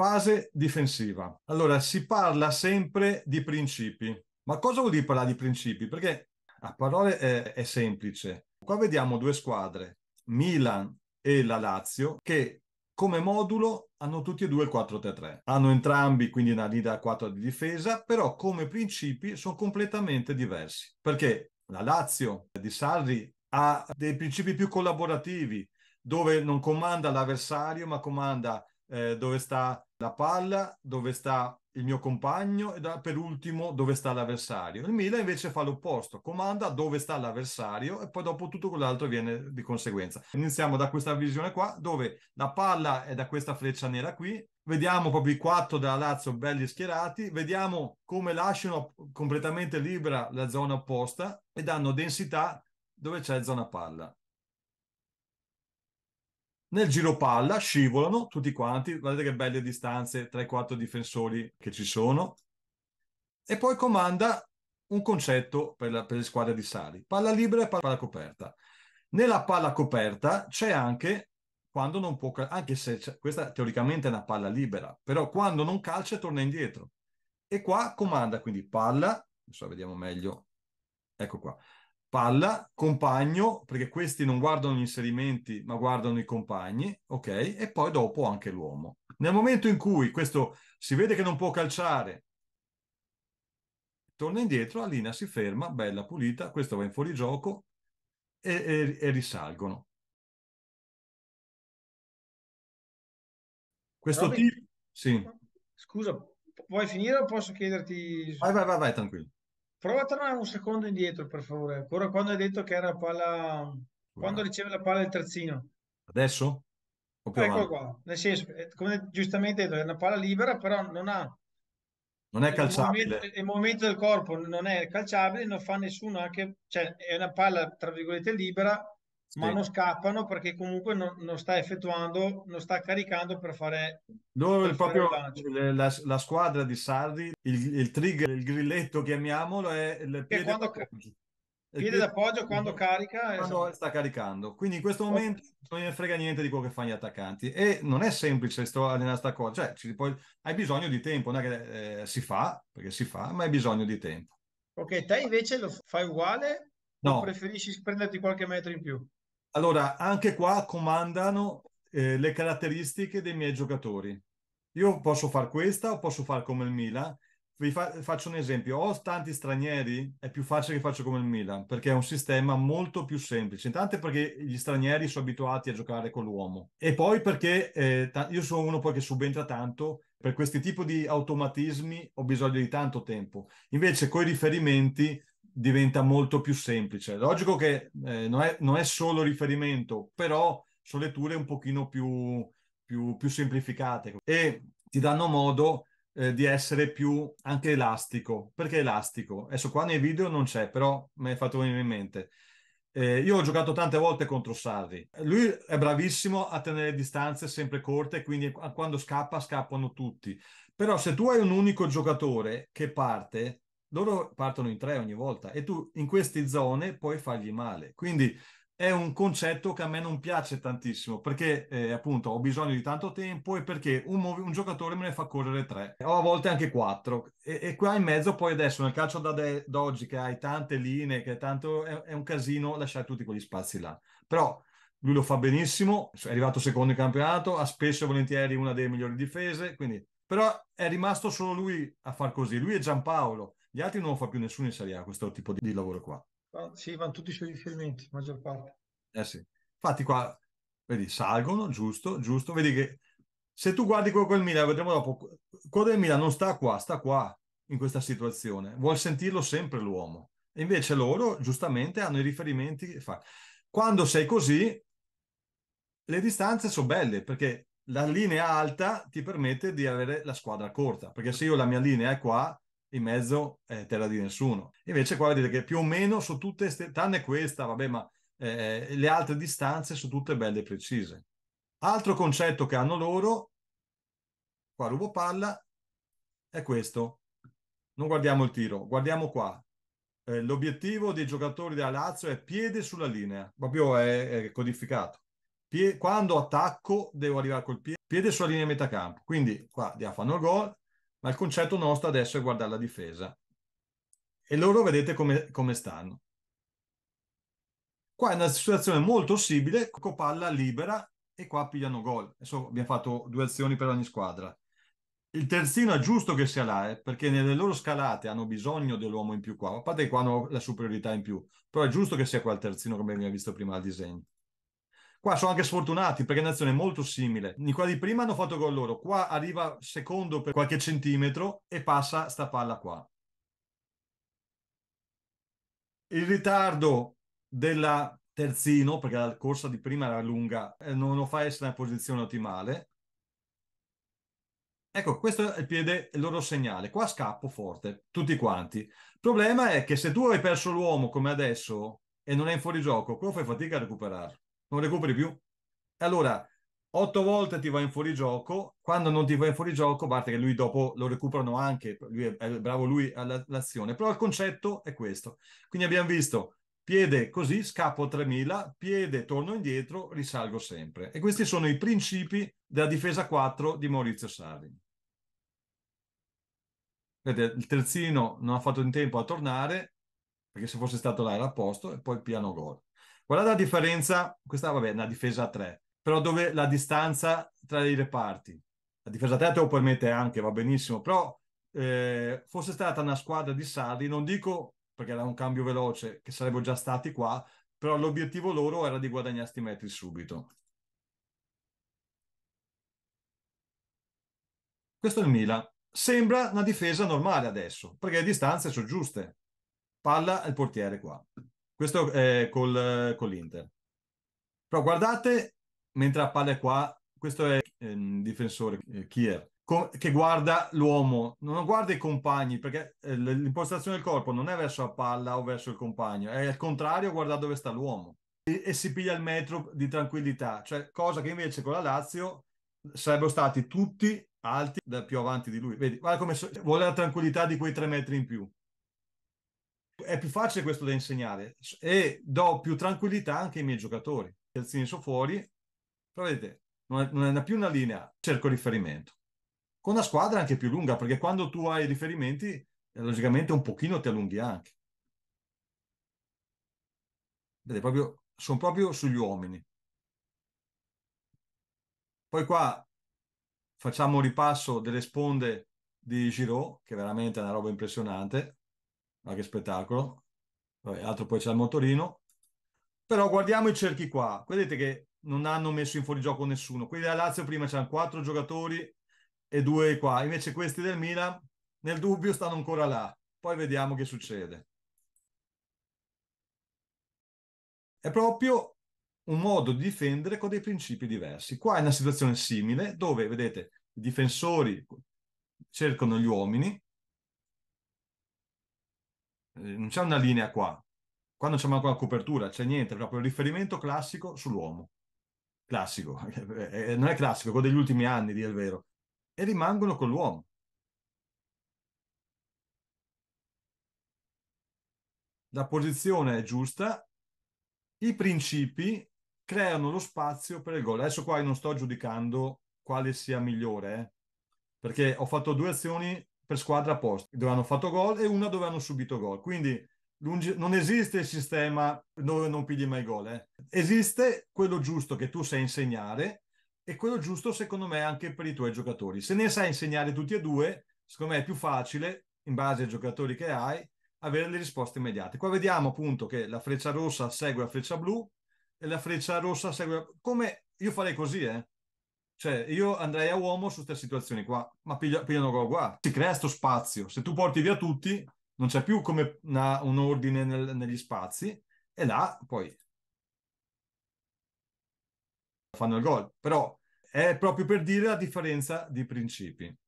Fase difensiva. Allora, si parla sempre di principi. Ma cosa vuol dire parlare di principi? Perché a parole è, è semplice. Qua vediamo due squadre, Milan e la Lazio, che come modulo hanno tutti e due il 4-3-3. Hanno entrambi quindi una linea 4 di difesa, però come principi sono completamente diversi. Perché la Lazio di Sarri ha dei principi più collaborativi, dove non comanda l'avversario, ma comanda eh, dove sta la palla, dove sta il mio compagno e da, per ultimo dove sta l'avversario. Il Milan invece fa l'opposto, comanda dove sta l'avversario e poi dopo tutto quell'altro viene di conseguenza. Iniziamo da questa visione qua dove la palla è da questa freccia nera qui, vediamo proprio i quattro della Lazio belli schierati, vediamo come lasciano completamente libera la zona opposta e danno densità dove c'è zona palla. Nel giro palla scivolano tutti quanti, guardate che belle distanze tra i quattro difensori che ci sono. E poi comanda un concetto per, la, per le squadre di Sari, palla libera e palla coperta. Nella palla coperta c'è anche quando non può, anche se questa teoricamente è una palla libera, però quando non calcia torna indietro. E qua comanda quindi palla, adesso vediamo meglio, ecco qua, palla, compagno, perché questi non guardano gli inserimenti, ma guardano i compagni, ok? E poi dopo anche l'uomo. Nel momento in cui questo si vede che non può calciare, torna indietro, la linea si ferma, bella pulita, questo va in fuorigioco e, e, e risalgono. Questo Robin, tipo... Sì. Scusa, vuoi finire o posso chiederti... Vai, vai, vai, vai, tranquillo. Prova a tornare un secondo indietro, per favore. Ancora quando hai detto che era palla. Quando riceve la palla il terzino. Adesso? Ecco qua. Nel senso, eh, come giustamente hai detto, è una palla libera, però non ha. Non è calciabile. Il movimento, il movimento del corpo non è calciabile, non fa nessuno anche. Cioè, è una palla, tra virgolette, libera sì. ma non scappano perché comunque non, non, sta effettuando, non sta caricando per fare. Dove per proprio fare la, la, squadra di Sardi, il, il, trigger, il grilletto chiamiamolo, è il piede quando, d'appoggio. Il piede d'appoggio quando carica. Quando esatto. sta caricando. Quindi in questo momento non ne frega niente di quello che fanno gli attaccanti. E non è semplice sto, nella sta cosa, cioè può, hai bisogno di tempo, non è che eh, si fa, perché si fa, ma hai bisogno di tempo. Ok, te invece lo fai uguale No. preferisci prenderti qualche metro in più? Allora, anche qua comandano eh, le caratteristiche dei miei giocatori. Io posso fare questa o posso fare come il Milan. Vi fa- faccio un esempio. Ho tanti stranieri, è più facile che faccio come il Milan, perché è un sistema molto più semplice. Intanto perché gli stranieri sono abituati a giocare con l'uomo. E poi perché eh, ta- io sono uno poi che subentra tanto, per questi tipi di automatismi ho bisogno di tanto tempo. Invece con i riferimenti diventa molto più semplice. Logico che eh, non, è, non, è, solo riferimento, però sono letture un pochino più, più, più semplificate e ti danno modo eh, di essere più anche elastico. Perché elastico? Adesso qua nei video non c'è, però mi hai fatto venire in mente. Eh, io ho giocato tante volte contro Sarri. Lui è bravissimo a tenere distanze sempre corte, quindi quando scappa scappano tutti. Però se tu hai un unico giocatore che parte, loro partono in tre ogni volta e tu in queste zone puoi fargli male. Quindi è un concetto che a me non piace tantissimo perché eh, appunto ho bisogno di tanto tempo e perché un, mov- un, giocatore me ne fa correre tre o a volte anche quattro e, e qua in mezzo poi adesso nel calcio da, de- da che hai tante linee che è tanto è-, è un casino lasciare tutti quegli spazi là però lui lo fa benissimo è arrivato secondo in campionato ha spesso e volentieri una delle migliori difese quindi però è rimasto solo lui a far così lui e Giampaolo gli altri non lo fa più nessuno in Serie A, questo tipo di, lavoro qua. Ah, sì, vanno tutti sui riferimenti, maggior parte. Eh sì. Infatti qua, vedi, salgono, giusto, giusto. Vedi che se tu guardi quello del Milan, vedremo dopo, quello del Milan non sta qua, sta qua, in questa situazione. Vuol sentirlo sempre l'uomo. E invece loro, giustamente, hanno i riferimenti. Fa. Quando sei così, le distanze sono belle, perché la linea alta ti permette di avere la squadra corta. Perché se io la mia linea è qua, in mezzo è eh, terra di nessuno. Invece qua vedete che più o meno su tutte, tranne questa, vabbè, ma eh, le altre distanze sono tutte belle e precise. Altro concetto che hanno loro, qua rubo palla, è questo. Non guardiamo il tiro, guardiamo qua. Eh, l'obiettivo dei giocatori della Lazio è piede sulla linea, proprio è, è codificato. Pie- quando attacco devo arrivare col piede, piede sulla linea metà campo. Quindi qua fanno il gol, ma il concetto nostro adesso è guardare la difesa. E loro vedete come, come stanno. Qua è una situazione molto simile, palla libera e qua pigliano gol. Adesso abbiamo fatto due azioni per ogni squadra. Il terzino è giusto che sia là, eh, perché nelle loro scalate hanno bisogno dell'uomo in più qua, a parte che qua hanno la superiorità in più, però è giusto che sia qua il terzino come abbiamo visto prima al disegno. Qua sono anche sfortunati perché è un'azione molto simile. In quella prima hanno fatto gol loro, qua arriva secondo per qualche centimetro e passa sta palla qua. Il ritardo della terzino, perché la corsa di prima era lunga, e eh, non lo fa essere in posizione ottimale. Ecco, questo è il piede, il loro segnale. Qua scappo forte, tutti quanti. Il problema è che se tu hai perso l'uomo come adesso e non è in fuorigioco, quello fai fatica a recuperarlo non recuperi più. Allora, otto volte ti va in fuorigioco, quando non ti va in fuorigioco, a parte che lui dopo lo recuperano anche, lui è, è bravo lui all'azione, però il concetto è questo. Quindi abbiamo visto piede così, scappo 3000, piede, torno indietro, risalgo sempre. E questi sono i principi della difesa 4 di Maurizio Sarri. Vedete, il terzino non ha fatto in tempo a tornare, perché se fosse stato là era a posto, e poi piano gol. Guardate la differenza, questa va bene, una difesa a 3, però dove la distanza tra i reparti, la difesa a 3 te lo permette anche, va benissimo, però eh, fosse stata una squadra di Sarri, non dico perché era un cambio veloce, che sarebbero già stati qua, però l'obiettivo loro era di guadagnare sti metri subito. Questo è il Milan. Sembra una difesa normale adesso, perché le distanze sono giuste. Palla al portiere qua. Questo è col, con l'Inter. Però guardate, mentre la palla è qua, questo è il ehm, difensore eh, Kier, che guarda l'uomo, non guarda i compagni, perché eh, l'impostazione del corpo non è verso la palla o verso il compagno, è al contrario, guarda dove sta l'uomo. E, e si piglia il metro di tranquillità, cioè cosa che invece con la Lazio sarebbero stati tutti alti da più avanti di lui. Vedi, guarda come so- vuole la tranquillità di quei tre metri in più è più facile questo da insegnare e do più tranquillità anche ai miei giocatori. Terzini sono fuori, però vedete, non è, non è più una linea, cerco riferimento. Con una squadra anche più lunga, perché quando tu hai riferimenti, eh, logicamente un pochino ti allunghi anche. Vedete, proprio, sono proprio sugli uomini. Poi qua facciamo un ripasso delle sponde di Giro, che è veramente una roba impressionante ma che spettacolo. Vabbè, altro poi c'è il motorino. Però guardiamo i cerchi qua. Vedete che non hanno messo in fuorigioco nessuno. Quelli della Lazio prima c'erano quattro giocatori e due qua. Invece questi del Milan, nel dubbio, stanno ancora là. Poi vediamo che succede. È proprio un modo di difendere con dei principi diversi. Qua è una situazione simile dove, vedete, i difensori cercano gli uomini eh, non c'è una linea qua, qua non c'è manco la copertura, c'è niente, proprio il riferimento classico sull'uomo. Classico, eh, eh, non è classico, quello degli ultimi anni, dire il vero. E rimangono con l'uomo. La posizione è giusta, i principi creano lo spazio per il gol. Adesso qua non sto giudicando quale sia migliore, eh? perché ho fatto due azioni per squadra apposta, dove hanno fatto gol e una dove hanno subito gol. Quindi lungi... non esiste il sistema dove non pigli mai gol. Eh. Esiste quello giusto che tu sai insegnare e quello giusto secondo me anche per i tuoi giocatori. Se ne sai insegnare tutti e due, secondo me è più facile, in base ai giocatori che hai, avere le risposte immediate. Qua vediamo appunto che la freccia rossa segue la freccia blu e la freccia rossa segue... Come io farei così, eh? Cioè, io andrei a uomo su queste situazioni qua, ma piglia, pigliano gol qua. Si crea sto spazio. Se tu porti via tutti, non c'è più come una, un ordine nel, negli spazi, e là poi fanno il gol. Però è proprio per dire la differenza di principi.